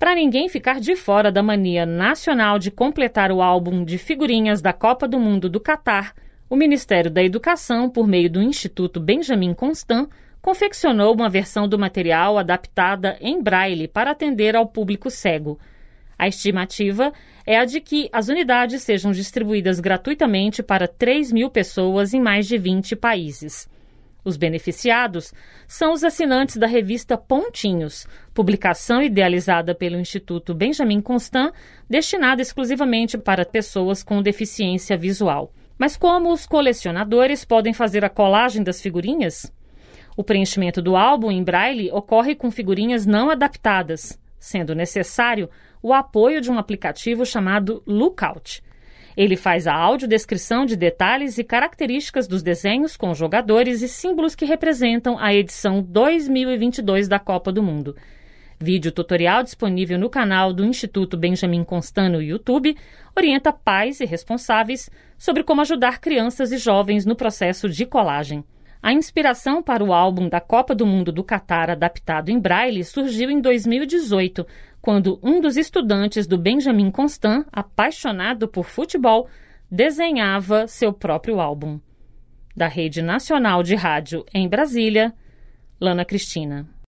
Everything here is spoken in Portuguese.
Para ninguém ficar de fora da mania nacional de completar o álbum de figurinhas da Copa do Mundo do Catar, o Ministério da Educação, por meio do Instituto Benjamin Constant, confeccionou uma versão do material adaptada em braille para atender ao público cego. A estimativa é a de que as unidades sejam distribuídas gratuitamente para 3 mil pessoas em mais de 20 países. Os beneficiados são os assinantes da revista Pontinhos, publicação idealizada pelo Instituto Benjamin Constant, destinada exclusivamente para pessoas com deficiência visual. Mas como os colecionadores podem fazer a colagem das figurinhas? O preenchimento do álbum em braille ocorre com figurinhas não adaptadas, sendo necessário o apoio de um aplicativo chamado Lookout. Ele faz a audiodescrição de detalhes e características dos desenhos com jogadores e símbolos que representam a edição 2022 da Copa do Mundo. Vídeo tutorial disponível no canal do Instituto Benjamin Constant no YouTube orienta pais e responsáveis sobre como ajudar crianças e jovens no processo de colagem. A inspiração para o álbum da Copa do Mundo do Catar adaptado em braille surgiu em 2018, quando um dos estudantes do Benjamin Constant, apaixonado por futebol, desenhava seu próprio álbum. Da Rede Nacional de Rádio em Brasília, Lana Cristina.